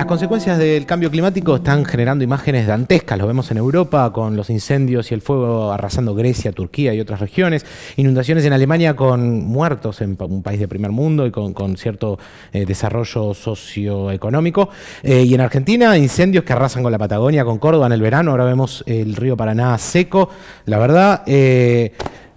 Las consecuencias del cambio climático están generando imágenes dantescas, lo vemos en Europa con los incendios y el fuego arrasando Grecia, Turquía y otras regiones, inundaciones en Alemania con muertos en un país de primer mundo y con, cierto eh, desarrollo socioeconómico, eh, y en Argentina incendios que arrasan con la Patagonia, con Córdoba en el verano, ahora vemos el río Paraná seco, la verdad... Eh,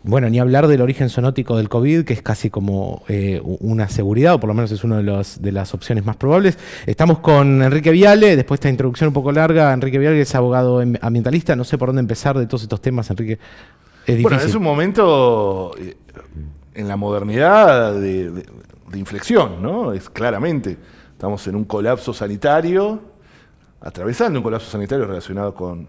bueno, ni hablar del origen sonótico del COVID, que es casi como eh, una seguridad, o por lo menos es una de, de las opciones más probables. Estamos con Enrique Viale, después de esta introducción un poco larga. Enrique Viale es abogado ambientalista, no sé por dónde empezar de todos estos temas, Enrique. Es bueno, es un momento eh, en la modernidad de, de inflexión, ¿no? Es claramente, estamos en un colapso sanitario, atravesando un colapso sanitario relacionado con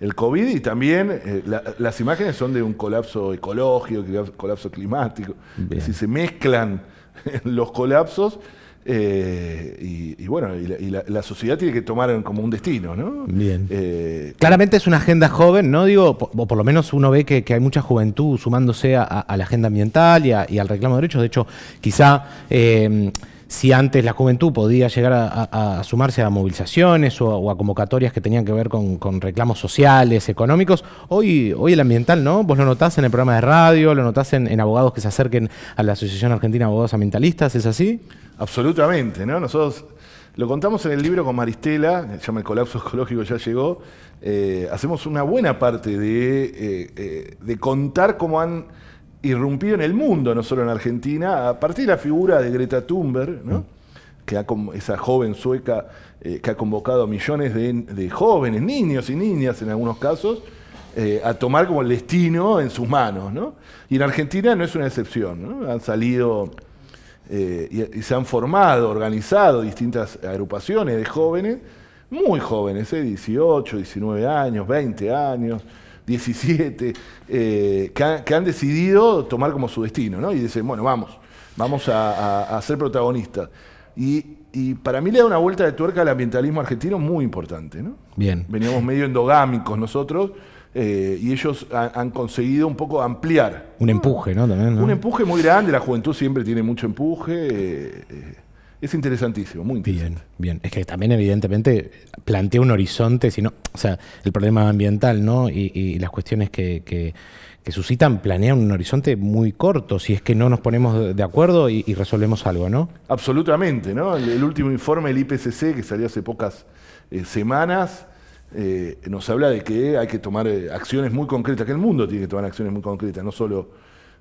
el COVID y también eh, las imágenes son de un colapso ecológico, colapso climático. Si se mezclan los colapsos eh, y, bueno, la, sociedad tiene que tomar como un destino, ¿no? Bien. Eh, Claramente es una agenda joven, ¿no? Digo, por, o por lo menos uno ve que, hay mucha juventud sumándose a, la agenda ambiental y, al reclamo de derechos. De hecho, quizá si antes la juventud podía llegar a, sumarse a movilizaciones o, a, convocatorias que tenían que ver con, reclamos sociales, económicos, hoy, hoy el ambiental, ¿no? Vos lo notás en el programa de radio, lo notás en, abogados que se acerquen a la Asociación Argentina de Abogados Ambientalistas, ¿es así? Absolutamente, ¿no? Nosotros lo contamos en el libro con Maristela, se llama El colapso ecológico ya llegó, eh, hacemos una buena parte de, eh, eh, de contar cómo han irrumpido en el mundo, no solo en Argentina, a partir de la figura de Greta Thunberg, que ha, esa joven sueca eh, que ha convocado a millones de, jóvenes, niños y niñas en algunos casos, eh, a tomar como el destino en sus manos. ¿no? Y en Argentina no es una excepción, han salido eh, y, y, se han formado, organizado distintas agrupaciones de jóvenes, muy jóvenes, 18, 19 años, 20 años 17, eh, que, han decidido tomar como su destino, ¿no? Y dicen, bueno, vamos, vamos a, ser protagonistas. Y, para mí le da una vuelta de tuerca al ambientalismo argentino muy importante, ¿no? Bien. Veníamos medio endogámicos nosotros. Eh, y ellos han conseguido un poco ampliar. Un empuje, ¿no? Un empuje muy grande, la juventud siempre tiene mucho empuje. Eh, es interesantísimo, muy interesante. Bien, bien. Es que también, evidentemente, plantea un horizonte, sino, o sea, el problema ambiental, ¿no? Y, las cuestiones que, suscitan planean un horizonte muy corto, si es que no nos ponemos de acuerdo y, resolvemos algo, ¿no? Absolutamente, ¿no? El, último informe del IPCC, que salió hace pocas eh, semanas, eh, nos habla de que hay que tomar eh, acciones muy concretas, que el mundo tiene que tomar acciones muy concretas, no solo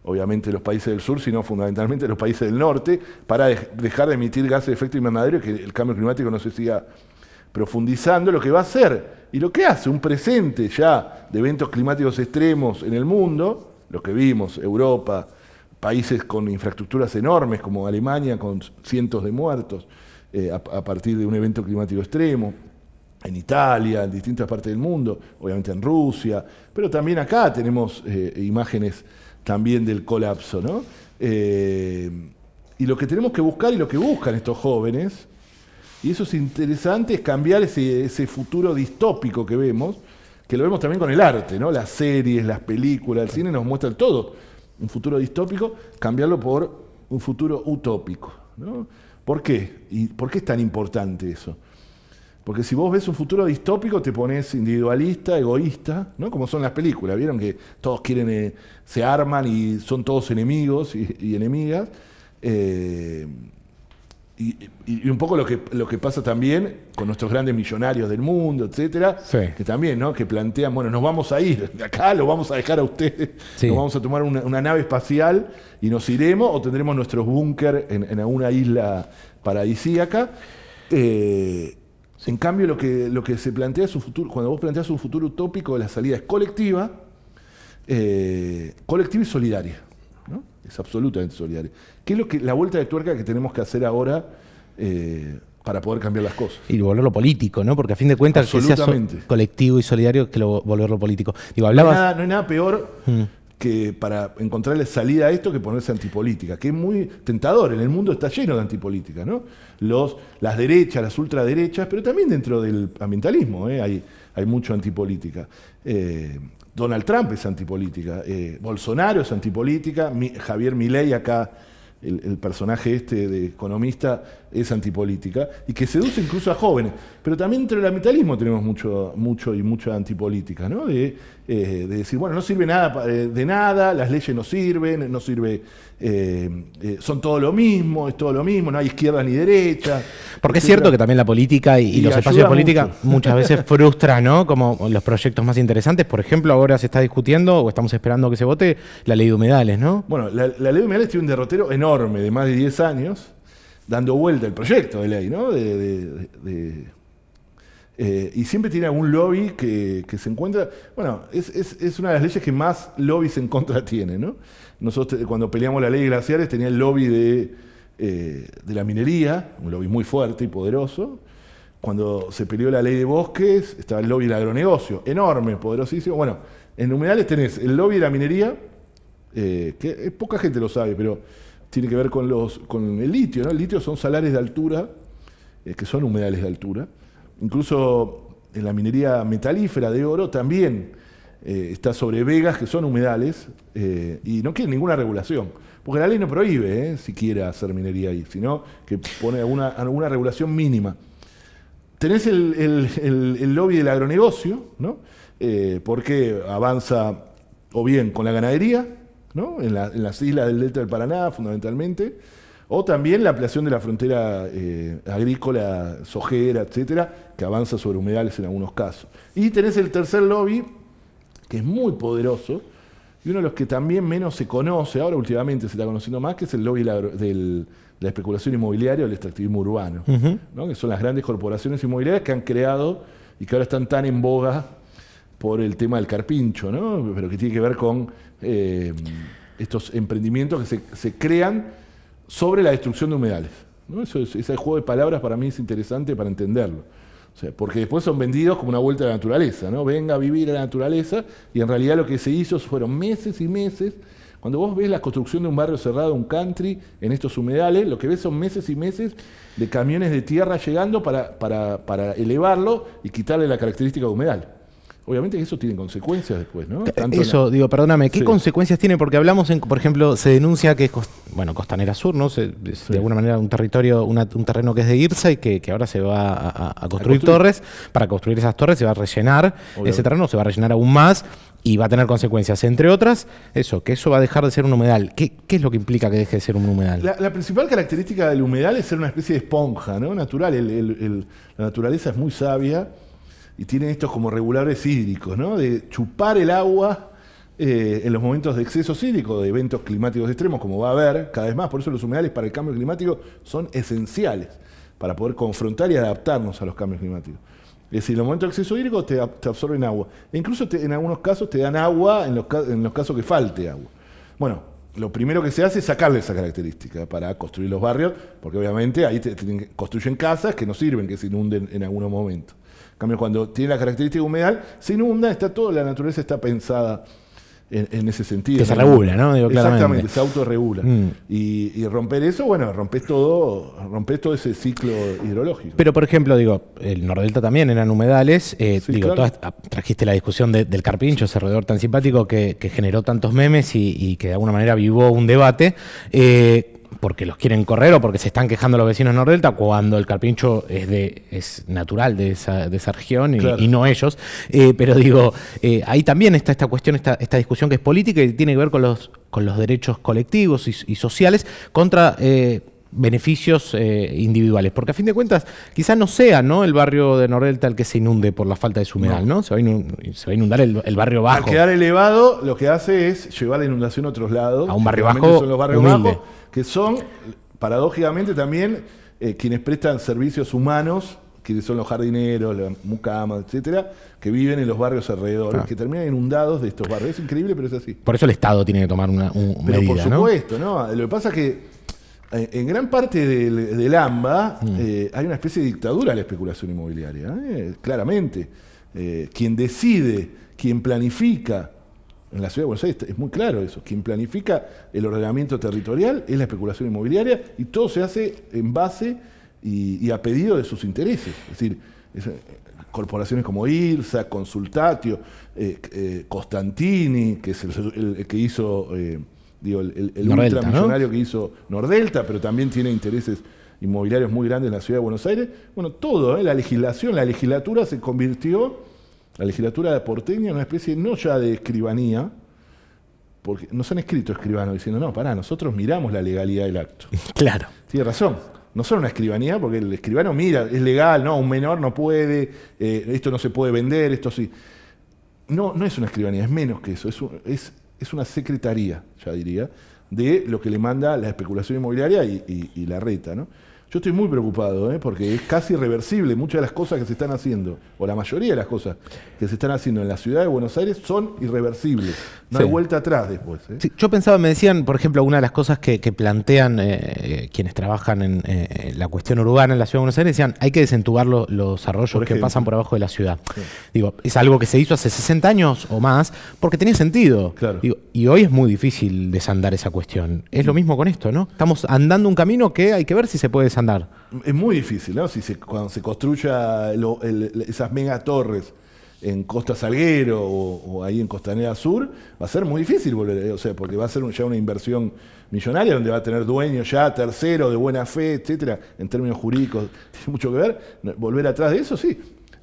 obviamente los países del sur, sino fundamentalmente los países del norte, para dejar de emitir gases de efecto invernadero y que el cambio climático no se siga profundizando, lo que va a hacer y lo que hace un presente ya de eventos climáticos extremos en el mundo, lo que vimos, Europa, países con infraestructuras enormes como Alemania, con cientos de muertos eh, a, partir de un evento climático extremo, en Italia, en distintas partes del mundo, obviamente en Rusia, pero también acá tenemos eh, imágenes también del colapso, ¿no? Eh, y lo que tenemos que buscar y lo que buscan estos jóvenes, y eso es interesante, es cambiar ese, futuro distópico que vemos, que lo vemos también con el arte, ¿no? Las series, las películas, el cine nos muestra todo. Un futuro distópico, cambiarlo por un futuro utópico. ¿no? ¿Por qué? ¿Y por qué es tan importante eso? Porque si vos ves un futuro distópico, te pones individualista, egoísta, ¿no? Como son las películas. Vieron que todos quieren, eh, se arman y son todos enemigos y, enemigas. Eh, y, un poco lo que, lo que pasa también con nuestros grandes millonarios del mundo, etcétera, que también, ¿no? Que plantean, bueno, nos vamos a ir, de acá lo vamos a dejar a ustedes, nos vamos a tomar una, nave espacial y nos iremos o tendremos nuestros búnker en, en alguna isla paradisíaca. Eh, en cambio, lo que, lo que se plantea un futuro, cuando vos planteas un futuro utópico, de la salida es colectiva, eh, colectiva y solidaria. ¿no? Es absolutamente solidaria. ¿Qué es lo que, la vuelta de tuerca que tenemos que hacer ahora eh, para poder cambiar las cosas? Y volverlo político, ¿no? Porque a fin de cuentas, que sea colectivo y solidario que volverlo político. no, hay nada, peor. Mm que para encontrarle salida a esto que ponerse antipolítica, que es muy tentador, en el mundo está lleno de antipolítica, ¿no? Los, las derechas, las ultraderechas, pero también dentro del ambientalismo ¿eh? hay, hay mucho antipolítica. Eh, Donald Trump es antipolítica, eh, Bolsonaro es antipolítica, Javier Milei acá, el, el, personaje este de economista, es antipolítica, y que seduce incluso a jóvenes. Pero también entre el ambientalismo tenemos mucho, mucho y mucha antipolítica, ¿no? De, eh, decir, bueno, no sirve nada eh, de nada, las leyes no sirven, no sirve, eh, son todo lo mismo, es todo lo mismo, no hay izquierda ni derecha. Porque es cierto que también la política y, los espacios de política muchas veces frustran, ¿no? Como los proyectos más interesantes. Por ejemplo, ahora se está discutiendo o estamos esperando que se vote la ley de humedales, ¿no? Bueno, la, ley de humedales tiene un derrotero enorme de más de 10 años dando vuelta el proyecto de ley, ¿no? de eh, y siempre tiene algún lobby que, se encuentra. Bueno, es, una de las leyes que más lobbies en contra tiene, ¿no? Nosotros cuando peleamos la ley de glaciares tenía el lobby eh, de, la minería, un lobby muy fuerte y poderoso. Cuando se peleó la ley de bosques, estaba el lobby del agronegocio, enorme, poderosísimo. Bueno, en humedales tenés el lobby de la minería, eh, que poca gente lo sabe, pero tiene que ver con, el litio, ¿no? El litio son salares de altura, que son humedales de altura Incluso en la minería metalífera de oro también eh, está sobre vegas que son humedales eh, y no quiere ninguna regulación. Porque la ley no prohíbe eh, siquiera hacer minería ahí, sino que pone alguna, regulación mínima. Tenés el, lobby del agronegocio, ¿no? porque avanza o bien con la ganadería, ¿no? en las islas del Delta del Paraná fundamentalmente, o también la ampliación de la frontera eh, agrícola, sojera, etcétera, que avanza sobre humedales en algunos casos. Y tenés el tercer lobby, que es muy poderoso, y uno de los que también menos se conoce, ahora últimamente se está conociendo más, que es el lobby de la especulación inmobiliaria o el extractivismo urbano, que son las grandes corporaciones inmobiliarias que han creado y que ahora están tan en boga por el tema del carpincho, ¿no? pero que tiene que ver con eh, estos emprendimientos que se crean sobre la destrucción de humedales. ¿no? es, ese juego de palabras para mí es interesante para entenderlo. O sea, porque después son vendidos como una vuelta a la naturaleza, ¿no? Venga a vivir a la naturaleza y en realidad lo que se hizo fueron meses y meses. Cuando vos ves la construcción de un barrio cerrado, un country, en estos humedales, lo que ves son meses y meses de camiones de tierra llegando para, para elevarlo y quitarle la característica de humedal. Obviamente que eso tiene consecuencias después, ¿no? Eh, eso, digo, perdóname, ¿qué consecuencias tiene? Porque hablamos, en, por ejemplo, se denuncia que, es bueno, Costanera Sur, ¿no? De alguna manera un territorio, un terreno que es de Irsa y que, ahora se va a, construir torres. Para construir esas torres se va a rellenar, ese terreno se va a rellenar aún más y va a tener consecuencias, entre otras, eso, que eso va a dejar de ser un humedal. ¿Qué, es lo que implica que deje de ser un humedal? La, principal característica del humedal es ser una especie de esponja, ¿no? Natural, la naturaleza es muy sabia y tienen estos como regulares hídricos, ¿no? De chupar el agua eh, en los momentos de exceso hídrico, de eventos climáticos extremos, como va a haber cada vez más. Por eso los humedales para el cambio climático son esenciales para poder confrontar y adaptarnos a los cambios climáticos. Es decir, en los momentos de exceso hídrico te, absorben agua. E incluso en algunos casos te dan agua en los, casos que falte agua. Bueno, lo primero que se hace es sacarle esa característica para construir los barrios, porque obviamente ahí construyen casas que no sirven, que se inunden en algunos momentos cambio, cuando tiene la característica humedal, se inunda, está todo, la naturaleza está pensada en, ese sentido. Que se regula, ¿no? Digo, Exactamente, se autorregula. Mm. Y, romper eso, bueno, rompes todo, todo ese ciclo hidrológico. Pero, por ejemplo, digo, el Nordelta también eran humedales. Eh, ah, trajiste la discusión del carpincho, ese alrededor tan simpático que, generó tantos memes y, que de alguna manera vivó un debate. Eh, porque los quieren correr o porque se están quejando los vecinos Nordelta, cuando el carpincho es de es natural de esa, de esa región y, no ellos. Eh, pero digo, eh, ahí también está esta cuestión, esta, esta discusión que es política y tiene que ver con los, con los derechos colectivos y, sociales contra... Eh, beneficios eh, individuales. Porque a fin de cuentas, quizás no sea ¿no? el barrio de Norelta el que se inunde por la falta de su ¿no? Se, va a inundar el, barrio bajo. Al quedar elevado, lo que hace es llevar la inundación a otros lados. A un barrio bajo. Son los barrios bajos, que son, paradójicamente, también eh, quienes prestan servicios humanos quienes son los jardineros, los mucamas, etcétera, que viven en los barrios alrededor, ah. que terminan inundados de estos barrios. Es increíble, pero es así. Por eso el Estado tiene que tomar una, pero por supuesto, Lo que pasa es que eh, en gran parte del, AMBA mm. eh, hay una especie de dictadura a la especulación inmobiliaria, eh, claramente. quien decide, quien planifica, en la ciudad de Buenos Aires es muy claro eso, quien planifica el ordenamiento territorial es la especulación inmobiliaria y todo se hace en base y, a pedido de sus intereses. Es decir, corporaciones como IRSA, Consultatio, Costantini, que es el que hizo digo, el, el que hizo Nordelta, pero también tiene intereses inmobiliarios muy grandes en la ciudad de Buenos Aires. Bueno, todo, ¿eh? la legislación, la legislatura se convirtió, la legislatura de Porteña, en una especie no ya de escribanía, porque nos han escrito escribanos diciendo, no, pará, nosotros miramos la legalidad del acto. Claro. Tiene razón. No son una escribanía, porque el escribano mira, es legal, no, un menor no puede, eh, esto no se puede vender, esto sí. No, no es una escribanía, es menos que eso, es es una secretaría, ya diría, de lo que le manda la especulación inmobiliaria y, la reta. ¿no? Yo estoy muy preocupado, ¿eh? porque es casi irreversible. Muchas de las cosas que se están haciendo, o la mayoría de las cosas que se están haciendo en la ciudad de Buenos Aires, son irreversibles. No hay vuelta atrás después. ¿eh? yo pensaba, me decían, por ejemplo, una de las cosas que, plantean eh, quienes trabajan en la cuestión urbana en la ciudad de Buenos Aires, decían, hay que desentubar los arroyos que pasan por abajo de la ciudad. Digo, es algo que se hizo hace 60 años o más, porque tenía sentido. Claro. y hoy es muy difícil desandar esa cuestión. Es lo mismo con esto, ¿no? Estamos andando un camino que hay que ver si se puede desandar es muy difícil, ¿no? Si se, cuando se construya esas megatorres en Costa Salguero o, ahí en Costanera Sur, va a ser muy difícil volver, eh, o sea, porque va a ser ya una inversión millonaria donde va a tener dueños ya, tercero de buena fe, etcétera, en términos jurídicos, tiene mucho que ver. Volver atrás de eso, sí.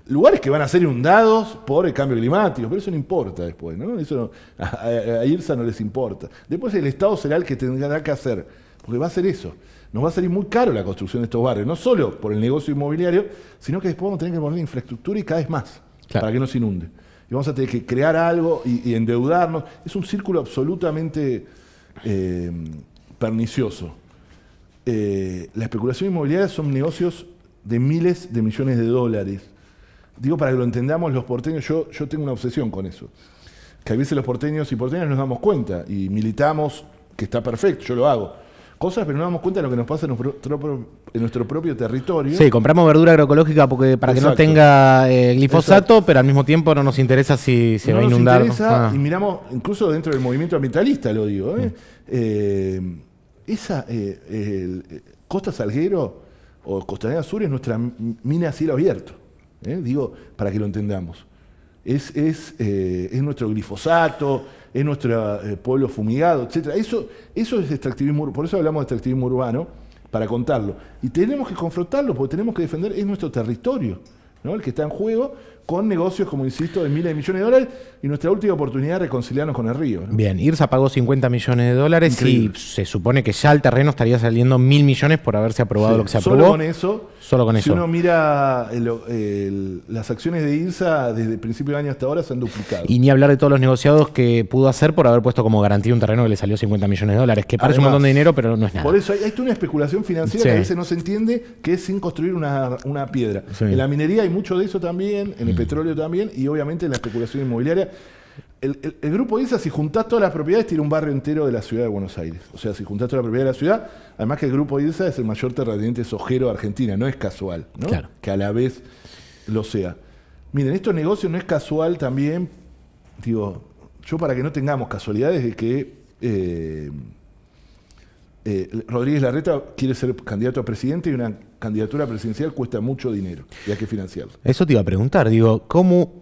Lugares que van a ser inundados por el cambio climático, pero eso no importa después, ¿no? Eso a IRSA no les importa. Después el Estado será el que tendrá que hacer porque va a ser eso. Nos va a salir muy caro la construcción de estos barrios, no solo por el negocio inmobiliario, sino que después vamos a tener que poner infraestructura y cada vez más, para que no se inunde. Y vamos a tener que crear algo y, endeudarnos. Es un círculo absolutamente eh, pernicioso. Eh, la especulación inmobiliaria son negocios de miles de millones de dólares. Digo, para que lo entendamos los porteños, yo, yo tengo una obsesión con eso. Que a veces los porteños y porteñas nos damos cuenta y militamos, que está perfecto, yo lo hago cosas, pero no damos cuenta de lo que nos pasa en nuestro, en nuestro propio territorio. Sí, compramos verdura agroecológica porque para que no tenga eh, glifosato, pero al mismo tiempo no nos interesa si se va a inundar. Nos interesa, ah. Y miramos, incluso dentro del movimiento ambientalista lo digo, ¿eh? Mm. eh, eh Costa Salguero o Costanera Sur es nuestra mina a cielo abierto. Digo, para que lo entendamos. Eh, es, nuestro glifosato, es nuestro eh, pueblo fumigado, etc. Eso, es extractivismo, por eso hablamos de extractivismo urbano, para contarlo. Y tenemos que confrontarlo, porque tenemos que defender, es nuestro territorio, ¿no? el que está en juego, con negocios, como insisto, de miles de millones de dólares y nuestra última oportunidad de reconciliarnos con el río. Bien, IRSA pagó 50 millones de dólares y se supone que ya el terreno estaría saliendo mil millones por haberse aprobado lo que se aprobó. Solo con eso. Solo con si uno mira las acciones de IRSA desde el principio del año hasta ahora se han duplicado. Y ni hablar de todos los negociados que pudo hacer por haber puesto como garantía un terreno que le salió 50 millones de dólares, que parece un montón de dinero, pero no es nada. Por eso hay, una especulación financiera que a veces no se entiende, que es sin construir una, piedra. En la minería hay mucho de eso también, en el petróleo también y obviamente la especulación inmobiliaria. El, grupo ISA, si juntás todas las propiedades, tiene un barrio entero de la ciudad de Buenos Aires. O sea, si juntás todas las propiedades de la ciudad, además que el grupo ISA es el mayor terrateniente sojero de Argentina, no es casual, ¿no? Claro. Que a la vez lo sea. Miren, estos negocios no es casual también, digo, yo para que no tengamos casualidades de que eh, eh, Rodríguez Larreta quiere ser candidato a presidente y una candidatura presidencial cuesta mucho dinero y hay que financiarlo Eso te iba a preguntar, digo, ¿cómo...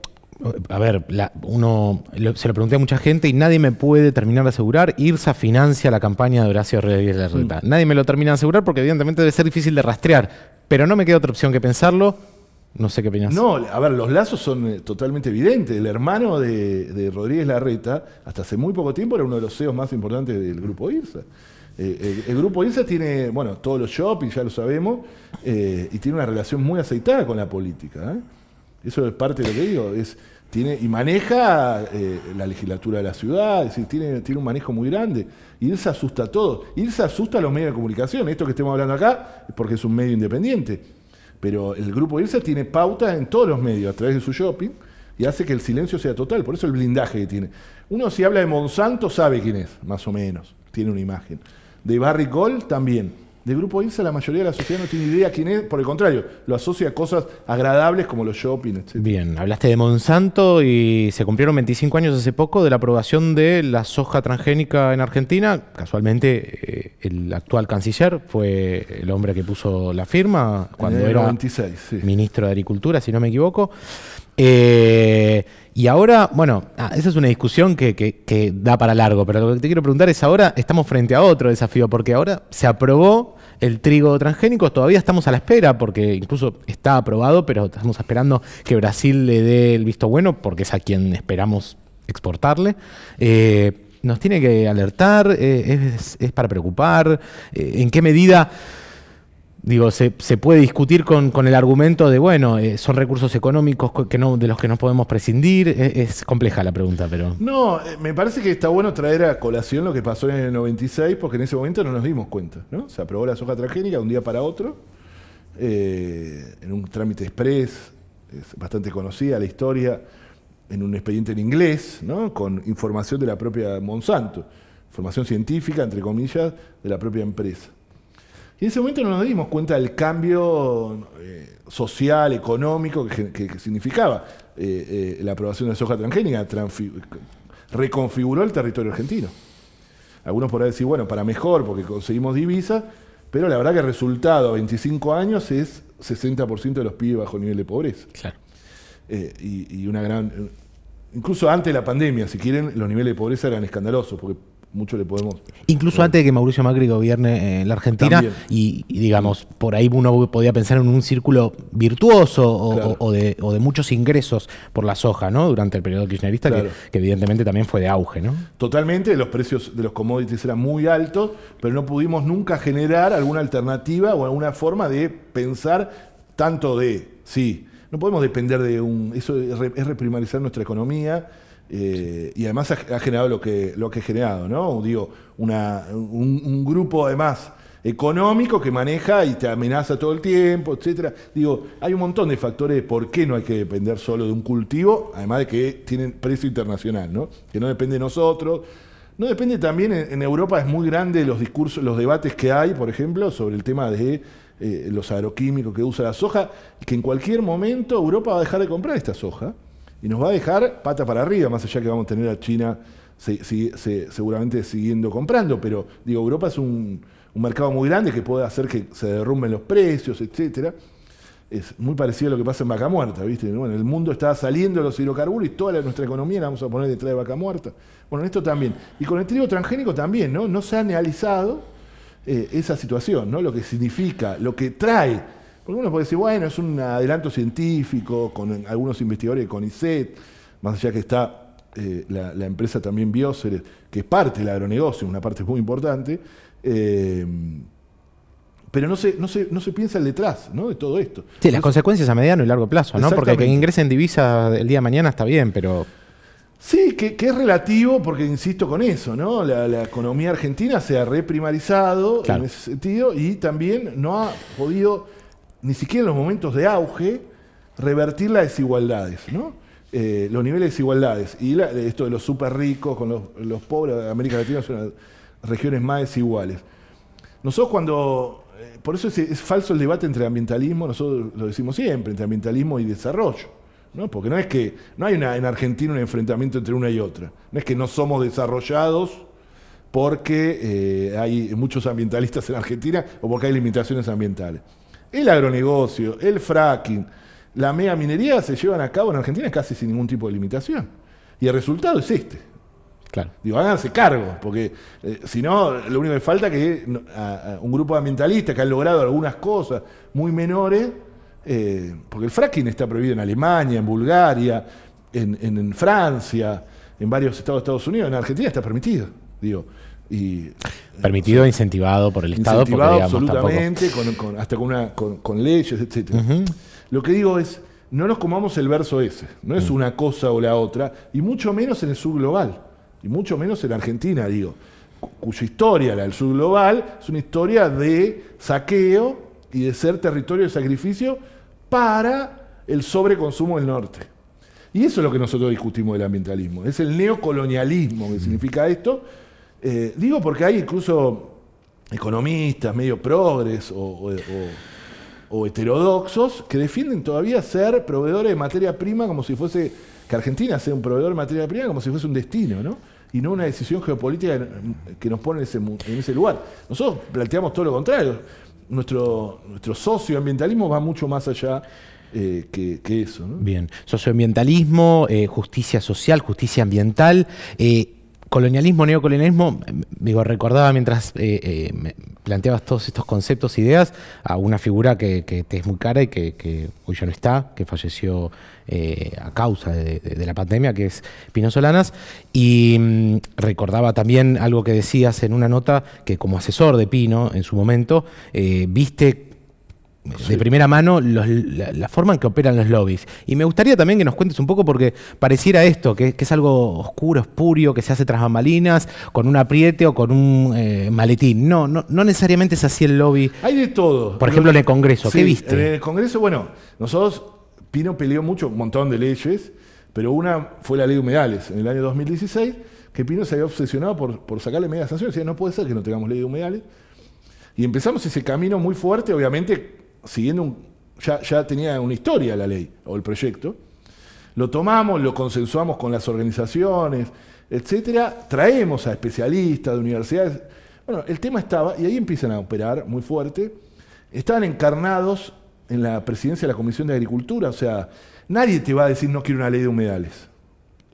A ver, uno se lo pregunté a mucha gente y nadie me puede terminar de asegurar. IRSA financia la campaña de Horacio Rodríguez Larreta. Mm. Nadie me lo termina de asegurar porque evidentemente debe ser difícil de rastrear. Pero no me queda otra opción que pensarlo. No sé qué piensas. No, a ver, los lazos son eh, totalmente evidentes. El hermano de, de Rodríguez Larreta, hasta hace muy poco tiempo, era uno de los CEOs más importantes del grupo IRSA. Eh, eh, el, grupo Irsa tiene, bueno, todos los shopping, ya lo sabemos, eh, y tiene una relación muy aceitada con la política. Eso es parte de lo que digo. Es, tiene, y maneja la legislatura de la ciudad, tiene, un manejo muy grande. Irsa asusta a todos. asusta a los medios de comunicación. Esto que estemos hablando acá es porque es un medio independiente. Pero el grupo Irsa tiene pautas en todos los medios, a través de su shopping, y hace que el silencio sea total. Por eso el blindaje que tiene. Uno si habla de Monsanto sabe quién es, más o menos. Tiene una imagen de Barry Gold también. De Grupo Irsa la mayoría de la sociedad no tiene idea quién es, por el contrario, lo asocia a cosas agradables como los shopping, Bien, hablaste de Monsanto y se cumplieron 25 años hace poco de la aprobación de la soja transgénica en Argentina. Casualmente, eh, el actual canciller fue el hombre que puso la firma cuando era ministro de Agricultura, si no me equivoco. Eh, y ahora, bueno, ah, esa es una discusión que, da para largo, pero lo que te quiero preguntar es ahora estamos frente a otro desafío, porque ahora se aprobó el trigo transgénico, todavía estamos a la espera, porque incluso está aprobado, pero estamos esperando que Brasil le dé el visto bueno, porque es a quien esperamos exportarle. Eh, ¿Nos tiene que alertar? Eh, es, para preocupar? ¿En qué medida Digo, se, puede discutir con, el argumento de, bueno, eh, son recursos económicos que de los que no podemos prescindir. E, es, compleja la pregunta, pero... No, eh, me parece que está bueno traer a colación lo que pasó en el 96, porque en ese momento no nos dimos cuenta. ¿no? Se aprobó la soja transgénica un día para otro, eh, en un trámite express, es bastante conocida la historia, en un expediente en inglés, ¿no? con información de la propia Monsanto, información científica, entre comillas, de la propia empresa. Y en ese momento no nos dimos cuenta del cambio eh, social, económico que, significaba eh, eh, la aprobación de soja transgénica, reconfiguró el territorio argentino. Algunos podrán decir, bueno, para mejor, porque conseguimos divisa, pero la verdad que el resultado a 25 años es 60% de los pibes bajo nivel de pobreza. Claro. Y, y una gran. Incluso antes de la pandemia, si quieren, los niveles de pobreza eran escandalosos, porque mucho le podemos. Incluso eh, antes de que Mauricio Macri gobierne en eh, la Argentina, y, digamos, por ahí uno podía pensar en un círculo virtuoso o, de, muchos ingresos por la soja, ¿no? Durante el periodo kirchnerista, que, evidentemente también fue de auge, ¿no? Totalmente, los precios de los commodities eran muy altos, pero no pudimos nunca generar alguna alternativa o alguna forma de pensar tanto de, sí, no podemos depender de un. Eso es reprimarizar nuestra economía eh, y además ha, generado lo que, lo que ha generado, ¿no? Digo, un, grupo además económico que maneja y te amenaza todo el tiempo, etcétera. Digo, hay un montón de factores de por qué no hay que depender solo de un cultivo, además de que tienen precio internacional, ¿no? Que no depende de nosotros. No depende también, en Europa es muy grande los discursos, los debates que hay, por ejemplo, sobre el tema de eh, los agroquímicos que usa la soja, que en cualquier momento Europa va a dejar de comprar esta soja y nos va a dejar pata para arriba, más allá que vamos a tener a China seguramente siguiendo comprando, pero digo, Europa es un, mercado muy grande que puede hacer que se derrumben los precios, etc. Es muy parecido a lo que pasa en Vaca Muerta, ¿viste? Bueno, el mundo está saliendo de los hidrocarburos y toda nuestra economía la vamos a poner detrás de Vaca Muerta. Bueno, en esto también. Y con el trigo transgénico también, ¿no? No se ha analizado eh, esa situación, ¿no? Lo que significa, lo que trae algunos pueden decir, bueno, es un adelanto científico con algunos investigadores de CONICET, más allá que está eh, la, empresa también Bioser que es parte del agronegocio, una parte muy importante. Eh, pero no se, no, no se piensa el detrás ¿no? de todo esto. Sí, las consecuencias a mediano y largo plazo, ¿no? Porque que ingresen divisa el día de mañana está bien, pero. Sí, que, es relativo, porque insisto con eso, ¿no? La, economía argentina se ha reprimarizado en ese sentido y también no ha podido ni siquiera en los momentos de auge, revertir las desigualdades, eh, los niveles de desigualdades. Y esto de los super ricos con los, pobres de América Latina son regiones más desiguales. Nosotros cuando, eh, por eso es, falso el debate entre ambientalismo, nosotros lo decimos siempre, entre ambientalismo y desarrollo. Porque no es que, no hay en Argentina un enfrentamiento entre una y otra. No es que no somos desarrollados porque eh, hay muchos ambientalistas en Argentina o porque hay limitaciones ambientales el agronegocio, el fracking, la mega minería se llevan a cabo en Argentina casi sin ningún tipo de limitación. Y el resultado es este. Claro. Digo, háganse cargo, porque eh, si no, lo único que falta es que un grupo ambientalista que ha logrado algunas cosas muy menores, eh, porque el fracking está prohibido en Alemania, en Bulgaria, en, Francia, en varios estados de Estados Unidos, en Argentina está permitido. Digo, Permitido, e incentivado por el Estado. absolutamente, hasta con, leyes, etc. Lo que digo es, no nos comamos el verso ese, no es mm. una cosa o la otra, y mucho menos en el sur global, y mucho menos en Argentina, digo, cuya historia, la del sur global, es una historia de saqueo y de ser territorio de sacrificio para el sobreconsumo del norte. Y eso es lo que nosotros discutimos del ambientalismo, es el neocolonialismo que mm. significa esto, eh, digo porque hay incluso economistas medio progres o, heterodoxos que defienden todavía ser proveedores de materia prima como si fuese, que Argentina sea un proveedor de materia prima como si fuese un destino, ¿no? Y no una decisión geopolítica que nos pone en ese, en ese lugar. Nosotros planteamos todo lo contrario. Nuestro, nuestro socioambientalismo va mucho más allá eh, que, eso. Bien, socioambientalismo, eh, justicia social, justicia ambiental colonialismo, neocolonialismo, digo, recordaba mientras eh, eh, planteabas todos estos conceptos, ideas, a una figura que, te es muy cara y que, hoy ya no está, que falleció eh, a causa de, la pandemia, que es Pino Solanas. Y mm, recordaba también algo que decías en una nota, que como asesor de Pino en su momento, viste de primera mano la, forma en que operan los lobbies. Y me gustaría también que nos cuentes un poco, porque pareciera esto, que, es algo oscuro, espurio, que se hace tras bambalinas, con un apriete o con un eh, maletín. No, no, necesariamente es así el lobby. Hay de todo. Por ejemplo, en el Congreso, ¿qué viste? En el Congreso, bueno, nosotros, Pino peleó mucho, un montón de leyes, pero una fue la ley de humedales en el año 2016, que Pino se había obsesionado por, por sacarle media sanción, Decía, no puede ser que no tengamos ley de humedales. Y empezamos ese camino muy fuerte, obviamente siguiendo un, ya, tenía una historia la ley o el proyecto, lo tomamos, lo consensuamos con las organizaciones, etcétera, traemos a especialistas de universidades. Bueno, el tema estaba, y ahí empiezan a operar muy fuerte, estaban encarnados en la presidencia de la Comisión de Agricultura, o sea, nadie te va a decir no quiero una ley de humedales.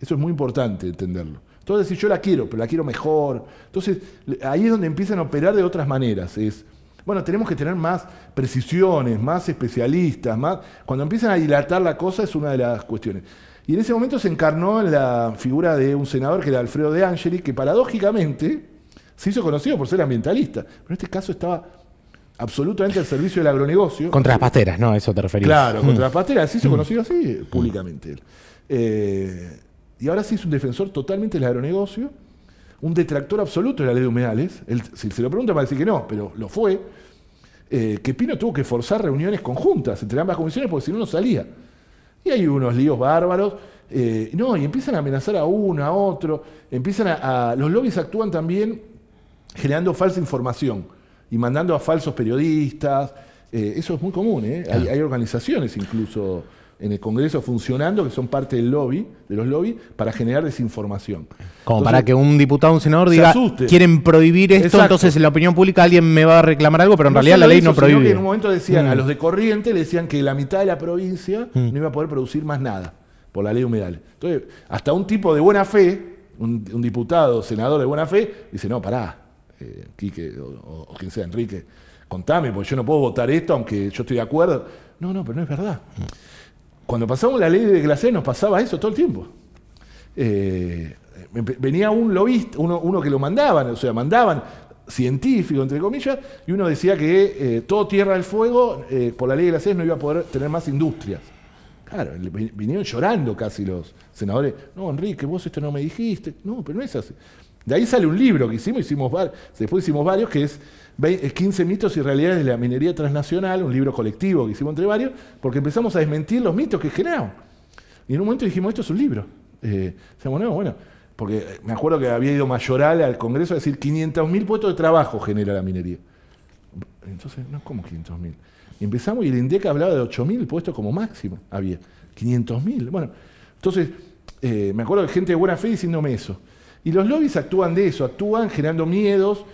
Eso es muy importante entenderlo. Entonces, si yo la quiero, pero la quiero mejor. Entonces, ahí es donde empiezan a operar de otras maneras. Es, bueno, tenemos que tener más precisiones, más especialistas, más... Cuando empiezan a dilatar la cosa es una de las cuestiones. Y en ese momento se encarnó la figura de un senador que era Alfredo de Angeli, que paradójicamente se hizo conocido por ser ambientalista. Pero en este caso estaba absolutamente al servicio del agronegocio. Contra las pasteras, ¿no? Eso te referís. Claro, contra las mm. pasteras. Se hizo mm. conocido así mm. públicamente. Eh, y ahora sí es un defensor totalmente del agronegocio un detractor absoluto de la ley de humedales, si se lo pregunta va a decir que no, pero lo fue, eh, que Pino tuvo que forzar reuniones conjuntas entre ambas comisiones porque si no no salía. Y hay unos líos bárbaros, eh, no, y empiezan a amenazar a uno, a otro, empiezan a, Los lobbies actúan también generando falsa información y mandando a falsos periodistas, eh, eso es muy común, hay organizaciones incluso en el Congreso funcionando, que son parte del lobby, de los lobbies, para generar desinformación. Como para que un diputado o un senador diga, quieren prohibir esto, entonces en la opinión pública alguien me va a reclamar algo, pero en realidad la ley no prohíbe. en un momento decían, a mm. los de Corriente le decían que la mitad de la provincia mm. no iba a poder producir más nada por la ley humedal. Entonces, hasta un tipo de buena fe, un, diputado, senador de buena fe, dice, no, pará, eh, Quique o, quien sea, Enrique, contame, porque yo no puedo votar esto, aunque yo estoy de acuerdo. No, no, pero no es verdad. Mm. Cuando pasamos la ley de Glacés nos pasaba eso todo el tiempo. Eh, em, em, venía un lobista, uno, que lo mandaban, o sea, mandaban científico, entre comillas, y uno decía que eh, todo Tierra del Fuego, eh, por la ley de Glacés, no iba a poder tener más industrias. Claro, vinieron llorando casi los senadores. No, Enrique, vos esto no me dijiste. No, pero no es así. De ahí sale un libro que hicimos, hicimos después hicimos varios, que es 15 mitos y realidades de la minería transnacional, un libro colectivo que hicimos entre varios, porque empezamos a desmentir los mitos que generaban. Y en un momento dijimos, esto es un libro. Eh, decíamos, no, bueno, porque eh, me acuerdo que había ido Mayoral al Congreso a decir 500.000 puestos de trabajo genera la minería. Entonces, no, como 500.000? Empezamos y el INDEC hablaba de 8.000 puestos como máximo. Había 500.000. Bueno, entonces, eh, me acuerdo que gente de buena fe diciéndome eso. Y los lobbies actúan de eso, actúan generando miedos,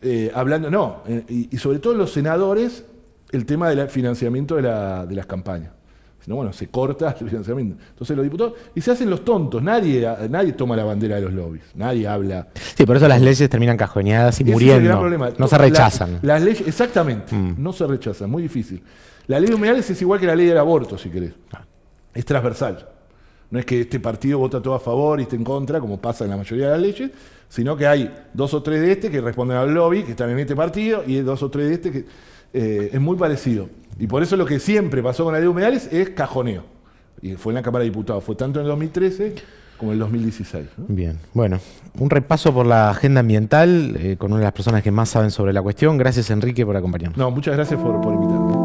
eh, hablando, no, eh, y, sobre todo los senadores, el tema del financiamiento de, las campañas. no, bueno, se corta el financiamiento. Entonces los diputados, y se hacen los tontos, nadie, nadie toma la bandera de los lobbies, nadie habla. Sí, por eso las leyes terminan cajoneadas y muriendo. No se rechazan. las leyes, exactamente, mm. no se rechazan, muy difícil. La ley de humedales es igual que la ley del aborto, si querés. Ah. Es transversal. No es que este partido vota todo a favor y esté en contra, como pasa en la mayoría de las leyes, sino que hay dos o tres de este que responden al lobby, que están en este partido, y dos o tres de este que eh, es muy parecido. Y por eso lo que siempre pasó con la ley de humedales es cajoneo. Y fue en la Cámara de Diputados. Fue tanto en el 2013 como en el 2016. Bien, bueno, un repaso por la agenda ambiental eh, con una de las personas que más saben sobre la cuestión. Gracias Enrique por acompañarnos. No, muchas gracias por invitarme.